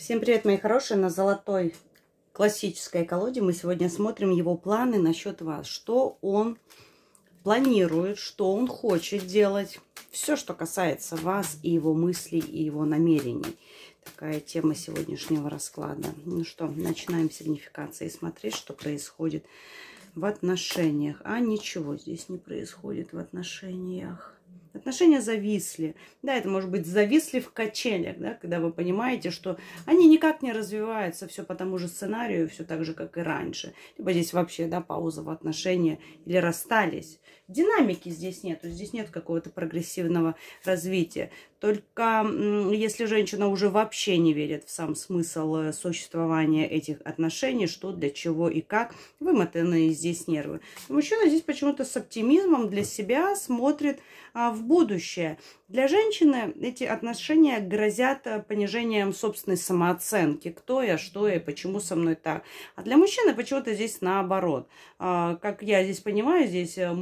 Всем привет, мои хорошие! На золотой классической колоде мы сегодня смотрим его планы насчет вас. Что он планирует, что он хочет делать. Все, что касается вас и его мыслей, и его намерений. Такая тема сегодняшнего расклада. Ну что, начинаем сигнификации смотреть, что происходит в отношениях. А ничего здесь не происходит в отношениях. Отношения зависли. Да, это может быть зависли в качелях, да, когда вы понимаете, что они никак не развиваются, все по тому же сценарию, все так же, как и раньше. Либо здесь вообще, да, пауза в отношениях или расстались динамики здесь нету, здесь нет какого-то прогрессивного развития. Только если женщина уже вообще не верит в сам смысл э, существования этих отношений, что, для чего и как, вымотанные здесь нервы. Мужчина здесь почему-то с оптимизмом для себя смотрит а, в будущее. Для женщины эти отношения грозят э, понижением собственной самооценки. Кто я, что я, почему со мной так. А для мужчины почему-то здесь наоборот. А, как я здесь понимаю, здесь э,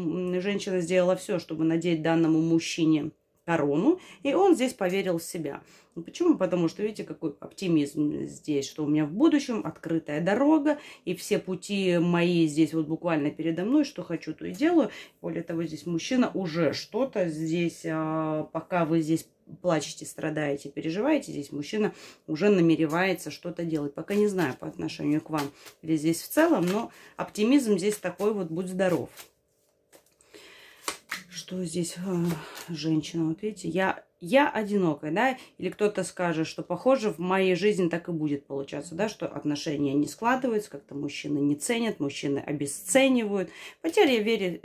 женщина сделала все, чтобы надеть данному мужчине корону, и он здесь поверил в себя. Ну, почему? Потому что, видите, какой оптимизм здесь, что у меня в будущем открытая дорога, и все пути мои здесь вот буквально передо мной, что хочу, то и делаю. Более того, здесь мужчина уже что-то здесь, а, пока вы здесь плачете, страдаете, переживаете, здесь мужчина уже намеревается что-то делать. Пока не знаю по отношению к вам или здесь в целом, но оптимизм здесь такой вот, будь здоров что здесь а, женщина. Вот видите, я, я одинокая, да? Или кто-то скажет, что похоже в моей жизни так и будет получаться, да? Что отношения не складываются, как-то мужчины не ценят, мужчины обесценивают. Потеря веры,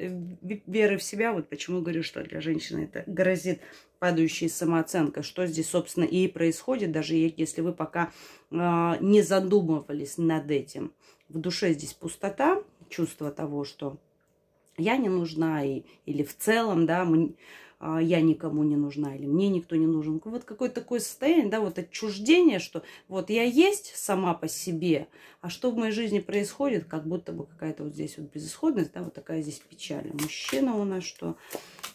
веры в себя, вот почему говорю, что для женщины это грозит падающая самооценка. что здесь, собственно, и происходит, даже если вы пока э, не задумывались над этим. В душе здесь пустота, чувство того, что я не нужна, и, или в целом, да, мы, а, я никому не нужна, или мне никто не нужен. Вот какое-то такое состояние, да, вот отчуждение, что вот я есть сама по себе, а что в моей жизни происходит, как будто бы какая-то вот здесь вот безысходность, да, вот такая здесь печаль. А мужчина у нас что?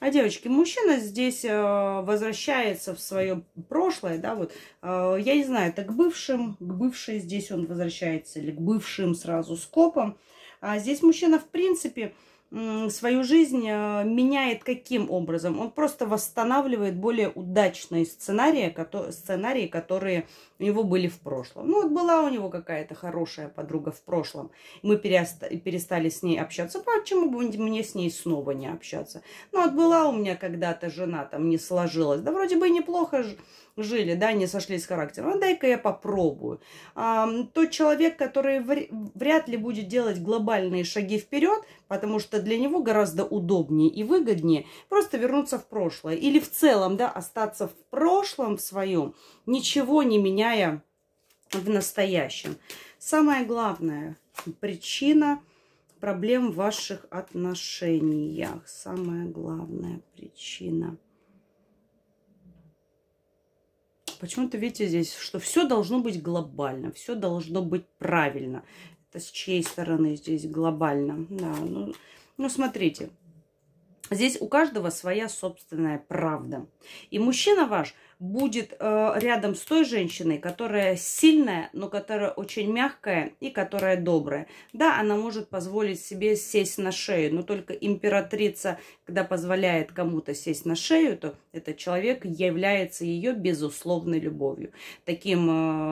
А, девочки, мужчина здесь э, возвращается в свое прошлое, да, вот, э, я не знаю, это к бывшим, к бывшей здесь он возвращается, или к бывшим сразу скопом. А здесь мужчина, в принципе, э, свою жизнь э, меняет каким образом? Он просто восстанавливает более удачные сценарии, сценарии, которые у него были в прошлом. Ну вот была у него какая-то хорошая подруга в прошлом. Мы перестали с ней общаться. Ну, а почему бы мне с ней снова не общаться? Ну вот была у меня когда-то жена, там не сложилась. Да вроде бы неплохо жили, да, не сошлись с характером. ну дай-ка я попробую. А, тот человек, который вряд ли будет делать глобальные шаги вперед – потому что для него гораздо удобнее и выгоднее просто вернуться в прошлое или в целом, да, остаться в прошлом в своем, ничего не меняя в настоящем. Самая главная причина проблем в ваших отношениях. Самая главная причина. Почему-то видите здесь, что все должно быть глобально, все должно быть правильно. Это с чьей стороны здесь глобально? Да, ну, ну, смотрите. Здесь у каждого своя собственная правда. И мужчина ваш – будет э, рядом с той женщиной, которая сильная, но которая очень мягкая и которая добрая. Да, она может позволить себе сесть на шею, но только императрица, когда позволяет кому-то сесть на шею, то этот человек является ее безусловной любовью. Таким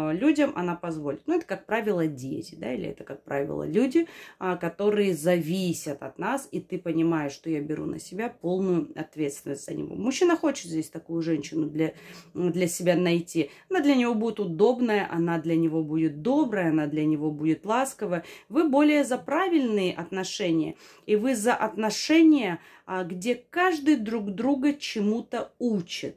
э, людям она позволит. Ну, это, как правило, дети, да, или это, как правило, люди, э, которые зависят от нас, и ты понимаешь, что я беру на себя полную ответственность за него. Мужчина хочет здесь такую женщину для для себя найти. Она для него будет удобная, она для него будет добрая, она для него будет ласковая. Вы более за правильные отношения, и вы за отношения, а, где каждый друг друга чему-то учит.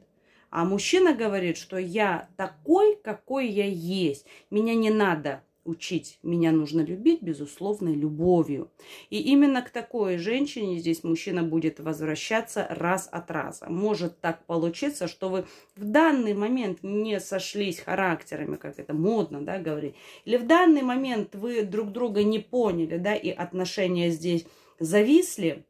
А мужчина говорит, что я такой, какой я есть. Меня не надо учить. Меня нужно любить безусловной любовью. И именно к такой женщине здесь мужчина будет возвращаться раз от раза. Может так получиться, что вы в данный момент не сошлись характерами, как это модно да, говорить. Или в данный момент вы друг друга не поняли, да, и отношения здесь зависли –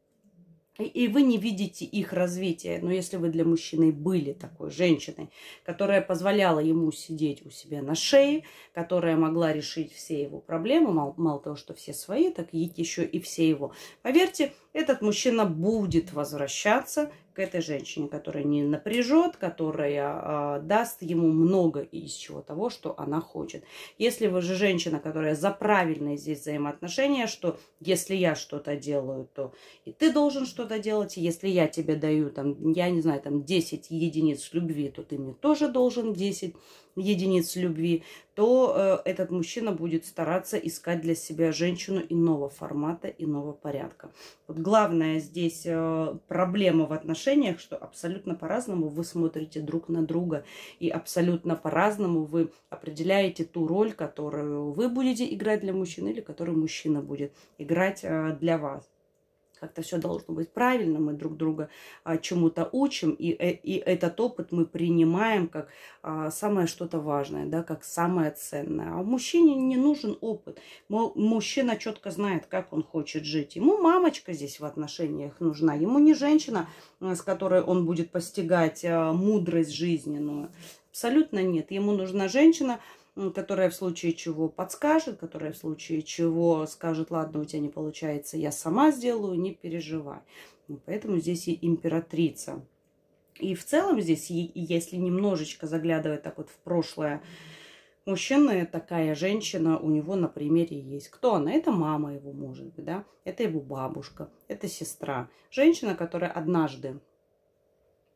и вы не видите их развития. Но если вы для мужчины были такой женщиной, которая позволяла ему сидеть у себя на шее, которая могла решить все его проблемы, мало, мало того, что все свои, так и еще и все его. Поверьте, этот мужчина будет возвращаться к этой женщине, которая не напряжет, которая э, даст ему много из чего того, что она хочет. Если вы же женщина, которая за правильные здесь взаимоотношения, что если я что-то делаю, то и ты должен что-то делать, и если я тебе даю, там, я не знаю, там 10 единиц любви, то ты мне тоже должен 10 единиц любви, то э, этот мужчина будет стараться искать для себя женщину иного формата, иного порядка. Вот главная здесь э, проблема в отношениях, что абсолютно по-разному вы смотрите друг на друга, и абсолютно по-разному вы определяете ту роль, которую вы будете играть для мужчины или которую мужчина будет играть э, для вас. Как-то все должно быть правильно, мы друг друга а, чему-то учим, и, э, и этот опыт мы принимаем как а, самое что-то важное, да, как самое ценное. А мужчине не нужен опыт. Мужчина четко знает, как он хочет жить. Ему мамочка здесь в отношениях нужна, ему не женщина, э, с которой он будет постигать а, мудрость жизненную. Абсолютно нет. Ему нужна женщина, которая в случае чего подскажет, которая в случае чего скажет, ладно, у тебя не получается, я сама сделаю, не переживай. Ну, поэтому здесь и императрица. И в целом здесь, если немножечко заглядывать так вот в прошлое, мужчина такая женщина, у него на примере есть. Кто она? Это мама его, может быть, да? Это его бабушка, это сестра. Женщина, которая однажды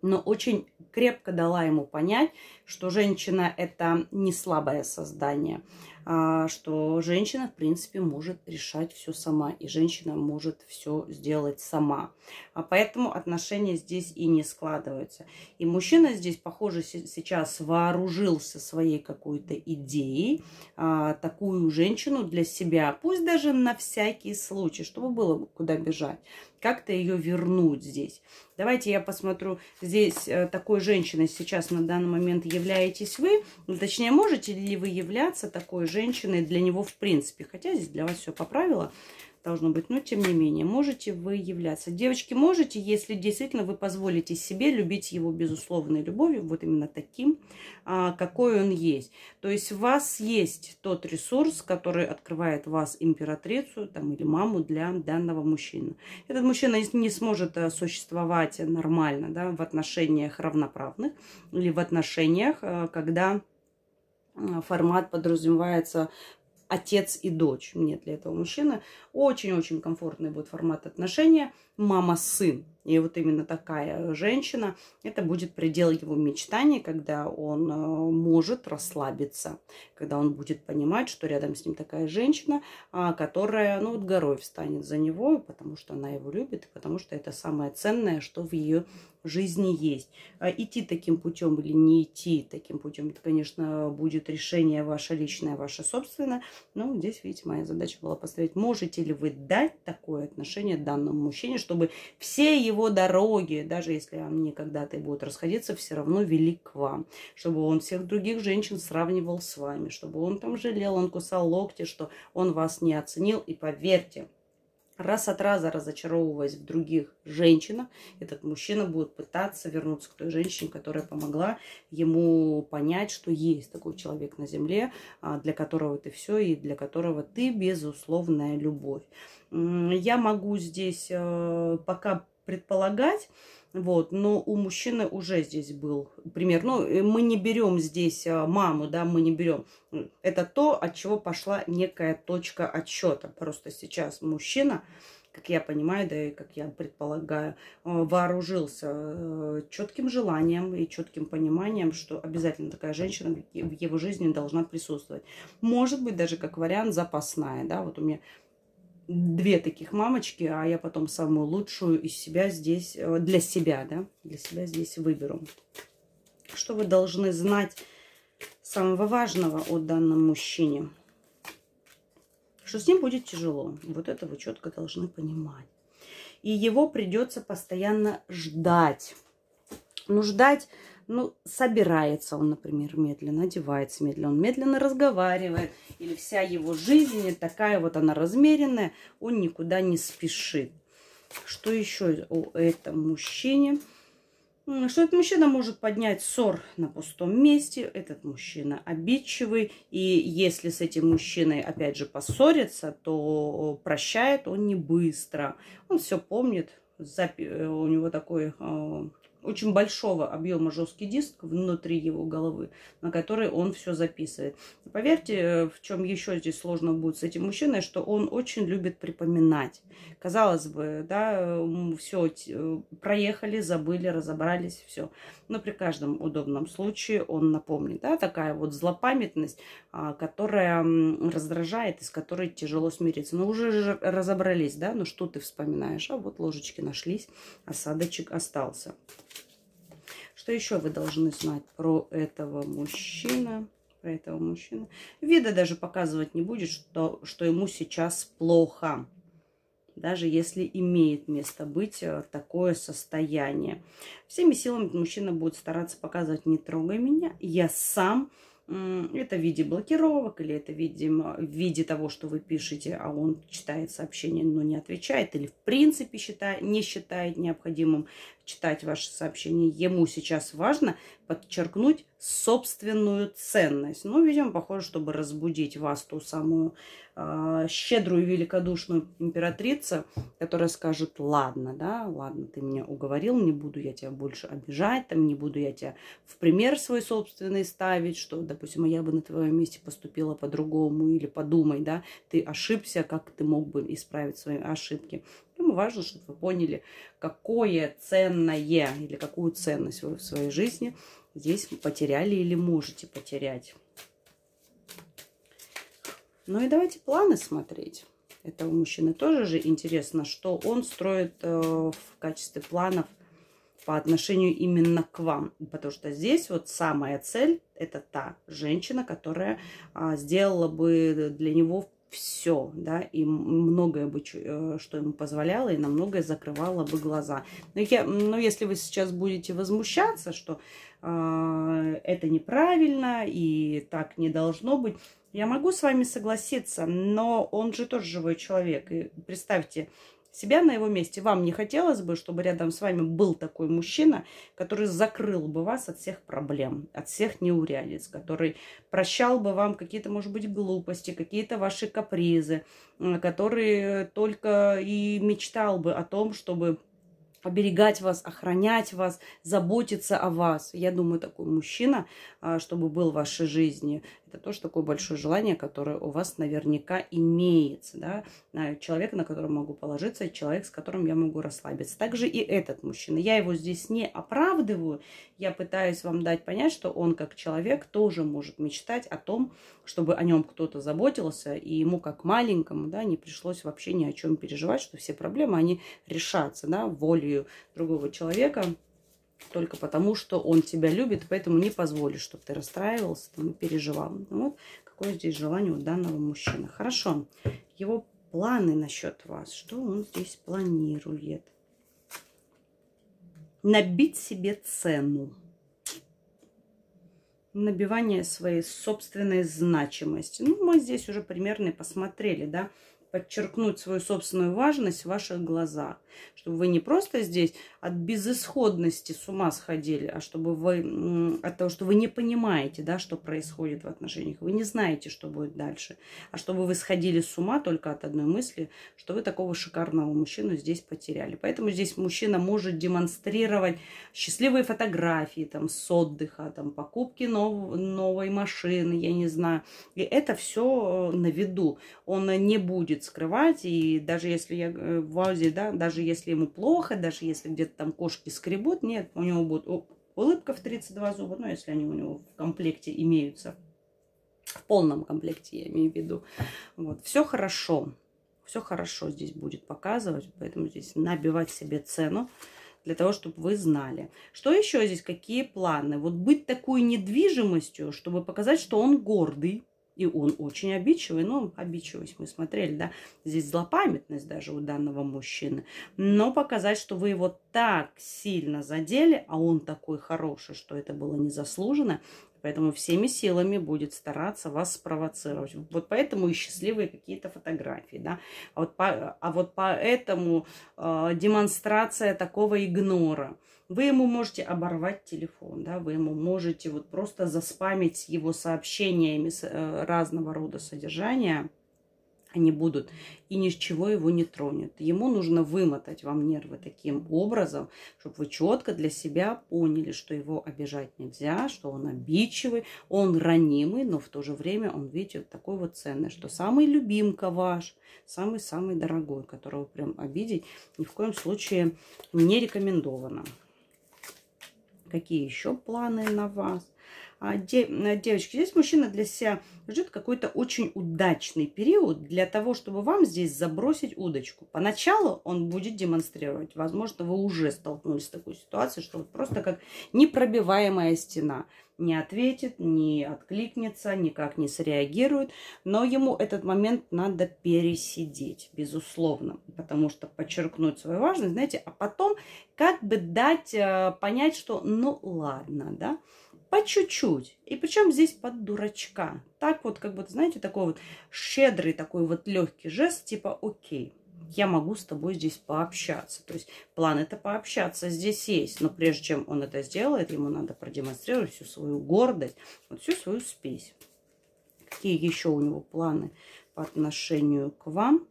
но очень крепко дала ему понять, что женщина это не слабое создание, а, что женщина, в принципе, может решать все сама, и женщина может все сделать сама. А поэтому отношения здесь и не складываются. И мужчина здесь, похоже, сейчас вооружился своей какой-то идеей, а, такую женщину для себя, пусть даже на всякий случай, чтобы было куда бежать как-то ее вернуть здесь. Давайте я посмотрю, здесь э, такой женщиной сейчас на данный момент являетесь вы, точнее, можете ли вы являться такой женщиной, женщины для него в принципе. Хотя здесь для вас все поправила должно быть, но тем не менее, можете вы являться. Девочки, можете, если действительно вы позволите себе любить его безусловной любовью, вот именно таким, а, какой он есть. То есть у вас есть тот ресурс, который открывает вас императрицу там, или маму для данного мужчины. Этот мужчина не сможет э, существовать нормально да, в отношениях равноправных или в отношениях, э, когда формат подразумевается отец и дочь. Мне для этого мужчины очень-очень комфортный будет формат отношения мама-сын. И вот именно такая женщина, это будет предел его мечтаний, когда он э, может расслабиться, когда он будет понимать, что рядом с ним такая женщина, а, которая, ну, вот горой встанет за него, потому что она его любит, и потому что это самое ценное, что в ее жизни есть. А идти таким путем или не идти таким путем, это, конечно, будет решение ваше личное, ваше собственное. Но здесь, видите, моя задача была поставить, можете ли вы дать такое отношение данному мужчине, чтобы все его дороги, даже если они когда-то и будут расходиться, все равно вели к вам. Чтобы он всех других женщин сравнивал с вами, чтобы он там жалел, он кусал локти, что он вас не оценил. И поверьте, раз от раза разочаровываясь в других женщинах, этот мужчина будет пытаться вернуться к той женщине, которая помогла ему понять, что есть такой человек на земле, а, для которого ты все и для которого ты безусловная любовь. Я могу здесь э, пока предполагать, вот, но у мужчины уже здесь был пример. Ну, э, мы не берем здесь а, маму, да, мы не берем. Это то, от чего пошла некая точка отсчета. Просто сейчас мужчина, как я понимаю, да и как я предполагаю, а, вооружился э, четким желанием и четким пониманием, что обязательно такая женщина в его жизни должна присутствовать. Может быть, даже как вариант запасная, да, вот у меня две таких мамочки, а я потом самую лучшую из себя здесь, э, для себя, да, для себя здесь выберу. Что вы должны знать самого важного о данном мужчине? Что с ним будет тяжело. Вот это вы четко должны понимать. И его придется постоянно ждать. Ну, ждать ну, собирается он, например, медленно, одевается медленно, он медленно разговаривает, или вся его жизнь такая вот она размеренная, он никуда не спешит. Что еще у этого мужчины? Что этот мужчина может поднять ссор на пустом месте, этот мужчина обидчивый, и если с этим мужчиной, опять же, поссорится, то прощает он не быстро. Он все помнит, э, у него такой э, очень большого объема жесткий диск внутри его головы, на который он все записывает. поверьте, э, в чем еще здесь сложно будет с этим мужчиной, что он очень любит припоминать. Казалось бы, да, все э, проехали, забыли, разобрались, все. Но при каждом удобном случае он напомнит, да, такая вот злопамятность, а, которая раздражает, и с которой тяжело смириться. Но ну, уже разобрались, да, ну что ты вспоминаешь? А вот ложечки нашлись, осадочек остался. Что еще вы должны знать про этого мужчину? Про этого мужчину. Вида даже показывать не будет, что, что ему сейчас плохо. Даже если имеет место быть э, такое состояние. Всеми силами мужчина будет стараться показывать «не трогай меня, я сам». Это в виде блокировок или это в в виде того, что вы пишете, а он читает сообщение, но не отвечает или в принципе считает, не считает необходимым читать ваши сообщения, ему сейчас важно подчеркнуть собственную ценность. Ну, видимо, похоже, чтобы разбудить вас, ту самую э, щедрую, великодушную императрицу, которая скажет, ладно, да, ладно, ты меня уговорил, не буду я тебя больше обижать, там, не буду я тебя в пример свой собственный ставить, что, допустим, я бы на твоем месте поступила по-другому, или подумай, да, ты ошибся, как ты мог бы исправить свои ошибки. Ему ну, важно, чтобы вы поняли, какое ценное или какую ценность вы в своей жизни здесь потеряли или можете потерять. Ну и давайте планы смотреть. Это у мужчины тоже же интересно, что он строит э, в качестве планов по отношению именно к вам. Потому что здесь вот самая цель – это та женщина, которая а, сделала бы для него все, да, и многое бы, э, что ему позволяло, и на многое закрывало бы глаза. Но, я, но если вы сейчас будете возмущаться, что э, это неправильно и так не должно быть, я могу с вами согласиться, но он же тоже живой человек. И представьте, себя на его месте, вам не хотелось бы, чтобы рядом с вами был такой мужчина, который закрыл бы вас от всех проблем, от всех неурядиц, который прощал бы вам какие-то, может быть, глупости, какие-то ваши капризы, который только и мечтал бы о том, чтобы оберегать вас, охранять вас, заботиться о вас. Я думаю, такой мужчина, а, чтобы был в вашей жизни, это тоже такое большое желание, которое у вас наверняка имеется. Да? На э, человек, на которого могу положиться, человек, с которым я могу расслабиться. Также и этот мужчина. Я его здесь не оправдываю. Я пытаюсь вам дать понять, что он как человек тоже может мечтать о том, чтобы о нем кто-то заботился, и ему как маленькому да, не пришлось вообще ни о чем переживать, что все проблемы, они решатся да, волею другого человека только потому, что он тебя любит, поэтому не позволишь, чтобы ты расстраивался там, и переживал. Вот какое здесь желание у данного мужчины. Хорошо. Его планы насчет вас. Что он здесь планирует? Набить себе цену. Набивание своей собственной значимости. Ну, мы здесь уже примерно посмотрели, да, подчеркнуть свою собственную важность в ваших глазах. Чтобы вы не просто здесь от безысходности с ума сходили, а чтобы вы от того, что вы не понимаете, да, что происходит в отношениях, вы не знаете, что будет дальше, а чтобы вы сходили с ума только от одной мысли, что вы такого шикарного мужчину здесь потеряли. Поэтому здесь мужчина может демонстрировать счастливые фотографии там, с отдыха, там, покупки нов новой машины, я не знаю. И это все э, на виду. Он не будет скрывать. И даже если я э, в Аузе, да, даже если ему плохо, даже если где-то там кошки скребут, нет, у него будет улыбка в 32 зуба, ну, если они у него в комплекте имеются. В полном комплекте, я имею в виду. Вот, все хорошо. Все хорошо здесь будет показывать, поэтому здесь набивать себе цену для того, чтобы вы знали. Что еще здесь, какие планы? Вот быть такой недвижимостью, чтобы показать, что он гордый, и он очень обидчивый, ну, обидчивость мы смотрели, да, здесь злопамятность даже у данного мужчины. Но показать, что вы его так сильно задели, а он такой хороший, что это было незаслуженно, Поэтому всеми силами будет стараться вас спровоцировать. Вот поэтому и счастливые какие-то фотографии, да. А вот, по, а вот поэтому э, демонстрация такого игнора – вы ему можете оборвать телефон, да, вы ему можете вот просто заспамить его сообщениями э, разного рода содержания, они будут, и ничего его не тронет. Ему нужно вымотать вам нервы таким образом, чтобы вы четко для себя поняли, что его обижать нельзя, что он обидчивый, он ранимый, но в то же время он, видите, вот такой вот ценный, что самый любимка ваш, самый-самый дорогой, которого прям обидеть ни в коем случае не рекомендовано какие еще планы на вас. А, э, девочки, здесь мужчина для себя ждет какой-то очень удачный период для того, чтобы вам здесь забросить удочку. Поначалу он будет демонстрировать. Возможно, вы уже столкнулись с такой ситуацией, что вот просто как непробиваемая стена – не ответит, не откликнется, никак не среагирует. Но ему этот момент надо пересидеть, безусловно, потому что подчеркнуть свою важность, знаете, а потом как бы дать э, понять, что ну ладно, да, по чуть-чуть. И причем здесь под дурачка. Так вот, как бы, знаете, такой вот щедрый, такой вот легкий жест, типа окей я могу с тобой здесь пообщаться. То есть план это пообщаться здесь есть. Но прежде чем он это сделает, ему надо продемонстрировать всю свою гордость, вот всю свою спесь. Какие еще у него планы по отношению к вам?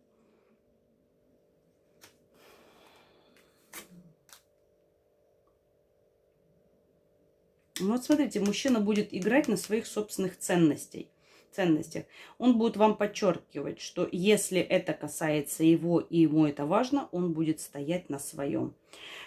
Ну, вот смотрите, мужчина будет играть на своих собственных ценностей ценностях, он будет вам подчеркивать, что если это касается его и ему это важно, он будет стоять на своем.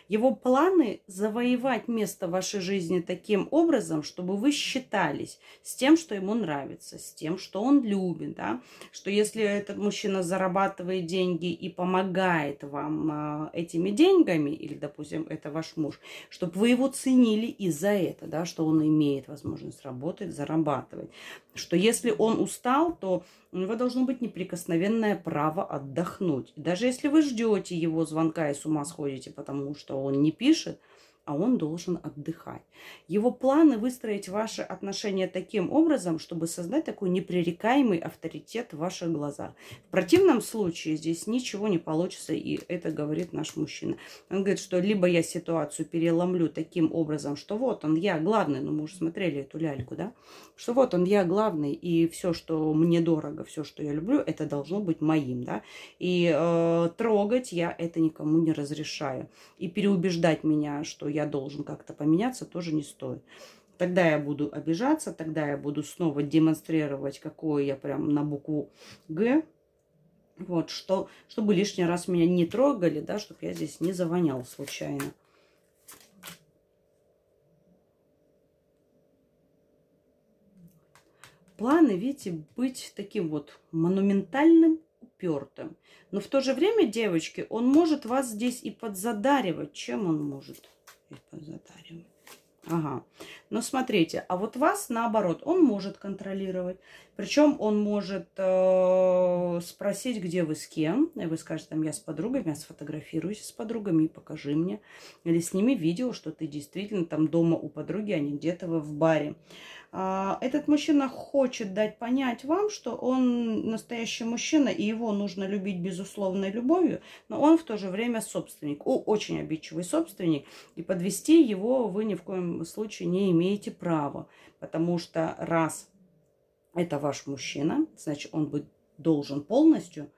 Его планы завоевать место в вашей жизни таким образом, чтобы вы считались с тем, что ему нравится, с тем, что он любит, да, что если этот мужчина зарабатывает деньги и помогает вам а, этими деньгами, или, допустим, это ваш муж, чтобы вы его ценили и за это, да, что он имеет возможность работать, зарабатывать, что если он устал, то у него должно быть неприкосновенное право отдохнуть. Даже если вы ждете его звонка и с ума сходите, потому потому что он не пишет, а он должен отдыхать. Его планы выстроить ваши отношения таким образом, чтобы создать такой непререкаемый авторитет в ваших глазах. В противном случае здесь ничего не получится, и это говорит наш мужчина. Он говорит, что либо я ситуацию переломлю таким образом, что вот он, я главный, ну мы уже смотрели эту ляльку, да, что вот он, я главный, и все, что мне дорого, все, что я люблю, это должно быть моим, да, и э, трогать я это никому не разрешаю. И переубеждать меня, что я должен как-то поменяться, тоже не стоит. Тогда я буду обижаться, тогда я буду снова демонстрировать, какое я прям на букву «Г», вот, что, чтобы лишний раз меня не трогали, да, чтобы я здесь не завонял случайно. Планы, видите, быть таким вот монументальным, упертым. Но в то же время, девочки, он может вас здесь и подзадаривать. Чем он может? затариваем. Ага. Но смотрите, а вот вас наоборот, он может контролировать. Причем он может э, спросить, где вы с кем. И вы скажете, там, я с подругами, я сфотографируюсь с подругами и покажи мне. Или сними видео, что ты действительно там дома у подруги, а не где-то в баре. А, этот мужчина хочет дать понять вам, что он настоящий мужчина, и его нужно любить безусловной любовью, но он в то же время собственник, очень обидчивый собственник, и подвести его вы ни в коем случае не имеете права, потому что раз это ваш мужчина, значит, он быть должен полностью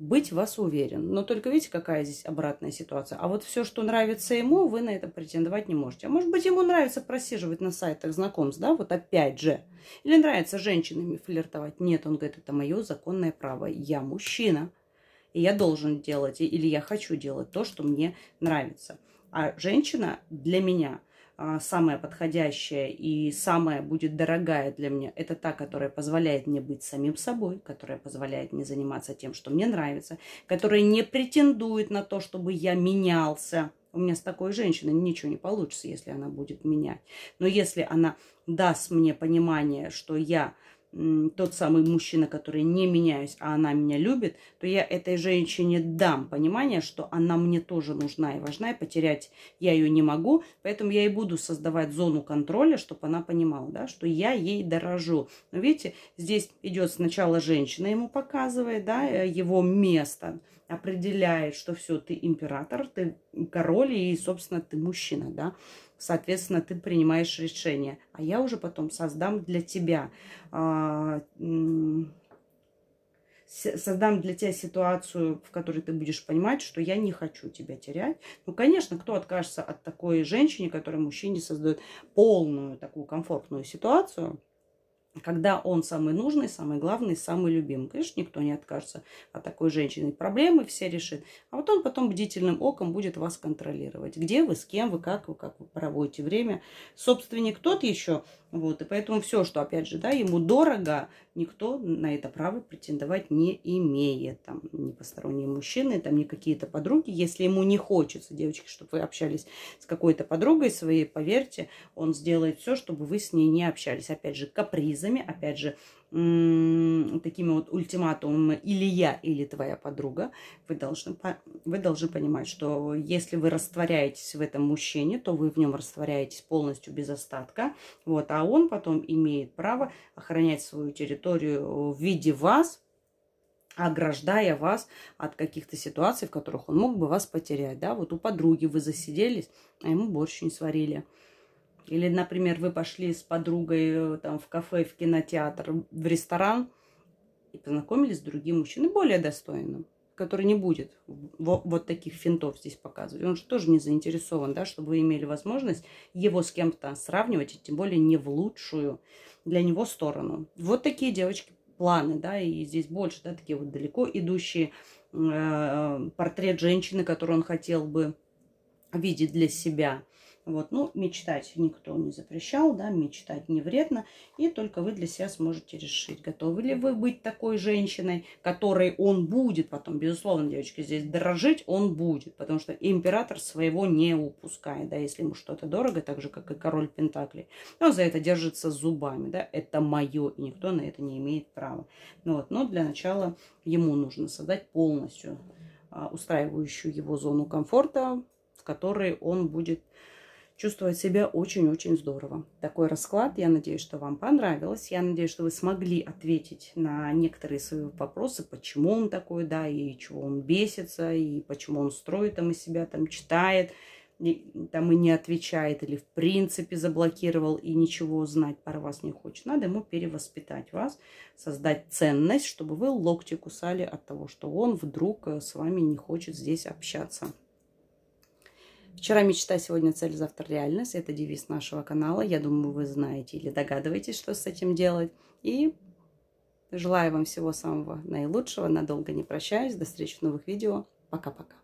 быть вас уверен. Но только видите, какая здесь обратная ситуация. А вот все, что нравится ему, вы на это претендовать не можете. А может быть, ему нравится просиживать на сайтах знакомств, да, вот опять же. Или нравится женщинами флиртовать. Нет, он говорит, это мое законное право. Я мужчина, и я должен делать, или я хочу делать то, что мне нравится. А женщина для меня – а, самая подходящая и самая будет дорогая для меня, это та, которая позволяет мне быть самим собой, которая позволяет мне заниматься тем, что мне нравится, которая не претендует на то, чтобы я менялся. У меня с такой женщиной ничего не получится, если она будет менять. Но если она даст мне понимание, что я тот самый мужчина, который не меняюсь, а она меня любит, то я этой женщине дам понимание, что она мне тоже нужна и важна, и потерять я ее не могу. Поэтому я и буду создавать зону контроля, чтобы она понимала, да, что я ей дорожу. Но видите, здесь идет сначала женщина, ему показывает да, э, его место, определяет, что все, ты император, ты король и, собственно, ты мужчина. Да? соответственно, ты принимаешь решение. А я уже потом создам для тебя, а, создам для тебя ситуацию, в которой ты будешь понимать, что я не хочу тебя терять. Ну, конечно, кто откажется от такой женщины, которая мужчине создает полную такую комфортную ситуацию – когда он самый нужный, самый главный, самый любимый. Конечно, никто не откажется от такой женщины. Проблемы все решит. А вот он потом бдительным оком будет вас контролировать. Где вы, с кем вы, как вы, как вы проводите время. Собственник тот еще вот, и поэтому все, что, опять же, да, ему дорого, никто на это право претендовать не имеет. Там не посторонние мужчины, там не какие-то подруги. Если ему не хочется, девочки, чтобы вы общались с какой-то подругой своей, поверьте, он сделает все, чтобы вы с ней не общались. Опять же, капризами, опять же, такими вот ультиматумами «или я, или твоя подруга», вы должны, вы должны понимать, что если вы растворяетесь в этом мужчине, то вы в нем растворяетесь полностью без остатка, вот, а он потом имеет право охранять свою территорию в виде вас, ограждая вас от каких-то ситуаций, в которых он мог бы вас потерять, да, вот у подруги вы засиделись, а ему борщ не сварили – или, например, вы пошли с подругой э, там, в кафе, в кинотеатр, в ресторан и познакомились с другим мужчиной, более достойным, который не будет вот, таких финтов здесь показывать. Он же тоже не заинтересован, да, чтобы вы имели возможность его с кем-то сравнивать, и тем более не в лучшую для него сторону. Вот такие девочки планы, да, и здесь больше, да, такие вот далеко идущие э, э портрет женщины, которую он хотел бы видеть для себя. Вот, ну, мечтать никто не запрещал, да, мечтать не вредно. И только вы для себя сможете решить, готовы ли вы быть такой женщиной, которой он будет потом. Безусловно, девочки, здесь дорожить он будет, потому что император своего не упускает, да, если ему что-то дорого, так же, как и король Пентаклей. но за это держится зубами, да, это мое, и никто на это не имеет права. Ну, вот, но для начала ему нужно создать полностью а, устраивающую его зону комфорта, в которой он будет чувствовать себя очень-очень здорово. Такой расклад, я надеюсь, что вам понравилось. Я надеюсь, что вы смогли ответить на некоторые свои вопросы, почему он такой, да, и чего он бесится, и почему он строит там из себя, там читает, и, там и не отвечает, или в принципе заблокировал, и ничего знать про вас не хочет. Надо ему перевоспитать вас, создать ценность, чтобы вы локти кусали от того, что он вдруг э, с вами не хочет здесь общаться. Вчера мечта, сегодня цель, завтра реальность. Это девиз нашего канала. Я думаю, вы знаете или догадываетесь, что с этим делать. И желаю вам всего самого наилучшего. Надолго не прощаюсь. До встречи в новых видео. Пока-пока.